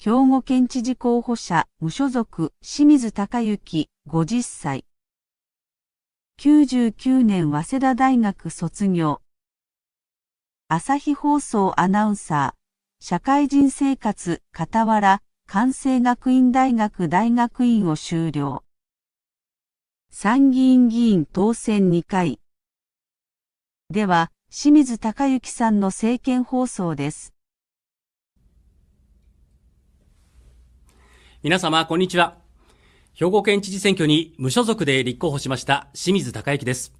兵庫県知事候補者、無所属、清水隆之、50歳。99年早稲田大学卒業。朝日放送アナウンサー、社会人生活、傍ら、関西学院大学大学院を修了。参議院議員当選2回。では、清水隆之さんの政見放送です。皆様、こんにちは。兵庫県知事選挙に無所属で立候補しました清水隆之です。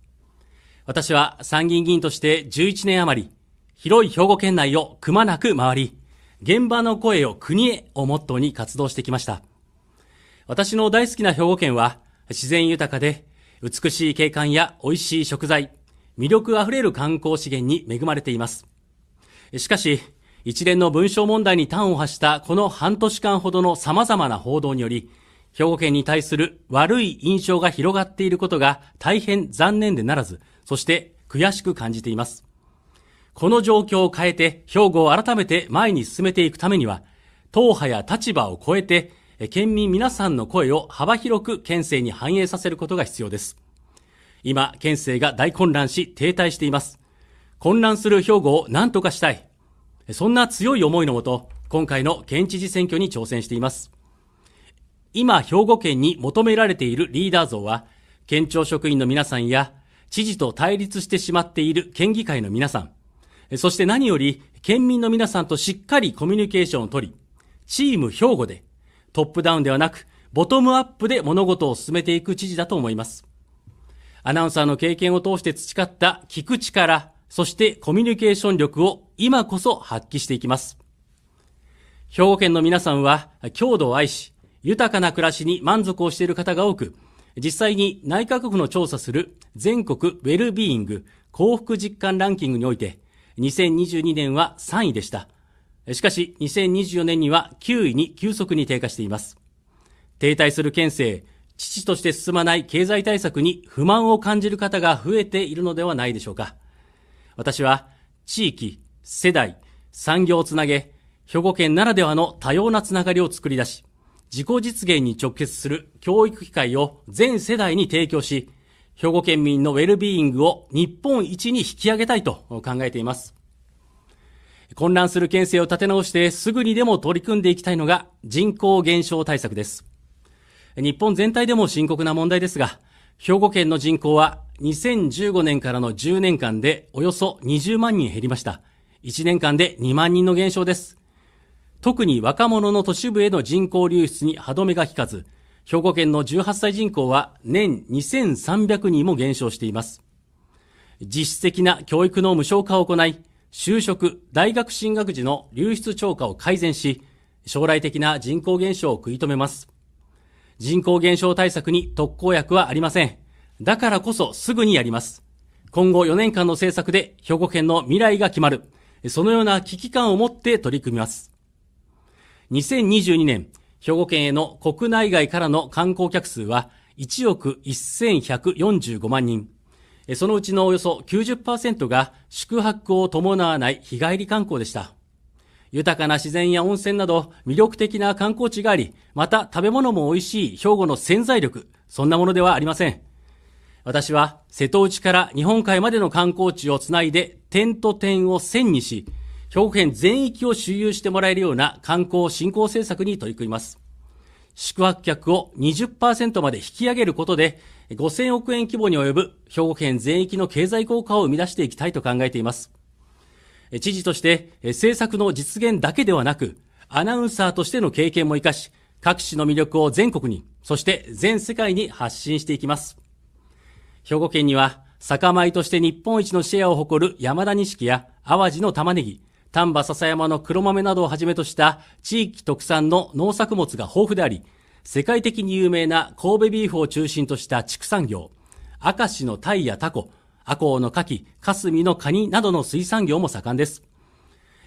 私は参議院議員として11年余り、広い兵庫県内をくまなく回り、現場の声を国へをモットーに活動してきました。私の大好きな兵庫県は自然豊かで美しい景観や美味しい食材、魅力あふれる観光資源に恵まれています。しかし、一連の文章問題に端を発したこの半年間ほどの様々な報道により、兵庫県に対する悪い印象が広がっていることが大変残念でならず、そして悔しく感じています。この状況を変えて、兵庫を改めて前に進めていくためには、党派や立場を超えて、県民皆さんの声を幅広く県政に反映させることが必要です。今、県政が大混乱し停滞しています。混乱する兵庫を何とかしたい。そんな強い思いのもと、今回の県知事選挙に挑戦しています。今、兵庫県に求められているリーダー像は、県庁職員の皆さんや、知事と対立してしまっている県議会の皆さん、そして何より県民の皆さんとしっかりコミュニケーションをとり、チーム兵庫で、トップダウンではなく、ボトムアップで物事を進めていく知事だと思います。アナウンサーの経験を通して培った聞く力、そしてコミュニケーション力を今こそ発揮していきます。兵庫県の皆さんは、郷土を愛し、豊かな暮らしに満足をしている方が多く、実際に内閣府の調査する全国ウェルビーイング幸福実感ランキングにおいて、2022年は3位でした。しかし、2024年には9位に急速に低下しています。停滞する県政、父として進まない経済対策に不満を感じる方が増えているのではないでしょうか。私は、地域、世代、産業をつなげ、兵庫県ならではの多様なつながりを作り出し、自己実現に直結する教育機会を全世代に提供し、兵庫県民のウェルビーイングを日本一に引き上げたいと考えています。混乱する県政を立て直してすぐにでも取り組んでいきたいのが人口減少対策です。日本全体でも深刻な問題ですが、兵庫県の人口は2015年からの10年間でおよそ20万人減りました。1年間で2万人の減少です。特に若者の都市部への人口流出に歯止めが効かず、兵庫県の18歳人口は年2300人も減少しています。実質的な教育の無償化を行い、就職、大学進学時の流出超過を改善し、将来的な人口減少を食い止めます。人口減少対策に特効薬はありません。だからこそすぐにやります。今後4年間の政策で兵庫県の未来が決まる。そのような危機感を持って取り組みます。2022年、兵庫県への国内外からの観光客数は1億1145万人。そのうちのおよそ90%が宿泊を伴わない日帰り観光でした。豊かな自然や温泉など魅力的な観光地があり、また食べ物も美味しい兵庫の潜在力、そんなものではありません。私は瀬戸内から日本海までの観光地をつないで点と点を線にし、兵庫県全域を周遊してもらえるような観光振興政策に取り組みます。宿泊客を20%まで引き上げることで、5000億円規模に及ぶ兵庫県全域の経済効果を生み出していきたいと考えています。知事として政策の実現だけではなく、アナウンサーとしての経験も活かし、各地の魅力を全国に、そして全世界に発信していきます。兵庫県には、酒米として日本一のシェアを誇る山田錦や淡路の玉ねぎ、丹波篠山の黒豆などをはじめとした地域特産の農作物が豊富であり、世界的に有名な神戸ビーフを中心とした畜産業、明石のタイやタコ、アコウのカキ、カスミのカニなどの水産業も盛んです。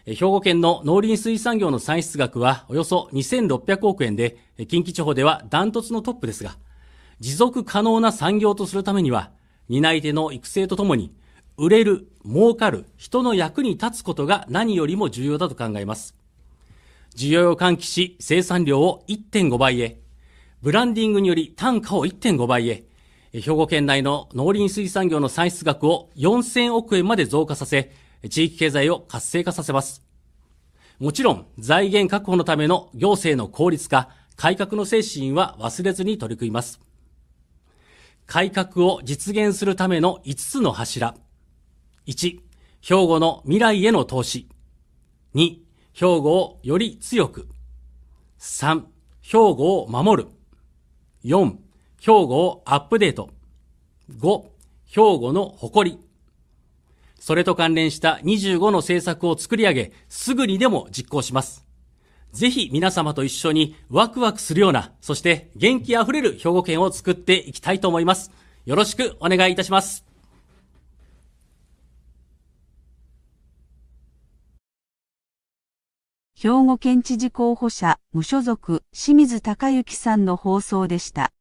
兵庫県の農林水産業の産出額はおよそ2600億円で、近畿地方ではダントツのトップですが、持続可能な産業とするためには、担い手の育成とともに、売れる、儲かる、人の役に立つことが何よりも重要だと考えます。需要を喚起し、生産量を1.5倍へ、ブランディングにより単価を1.5倍へ、兵庫県内の農林水産業の産出額を4000億円まで増加させ、地域経済を活性化させます。もちろん、財源確保のための行政の効率化、改革の精神は忘れずに取り組みます。改革を実現するための5つの柱。1、兵庫の未来への投資。2、兵庫をより強く。3、兵庫を守る。4、兵庫をアップデート。5、兵庫の誇り。それと関連した25の政策を作り上げ、すぐにでも実行します。ぜひ皆様と一緒にワクワクするような、そして元気あふれる兵庫県を作っていきたいと思います。よろしくお願いいたします。兵庫県知事候補者、無所属、清水隆之さんの放送でした。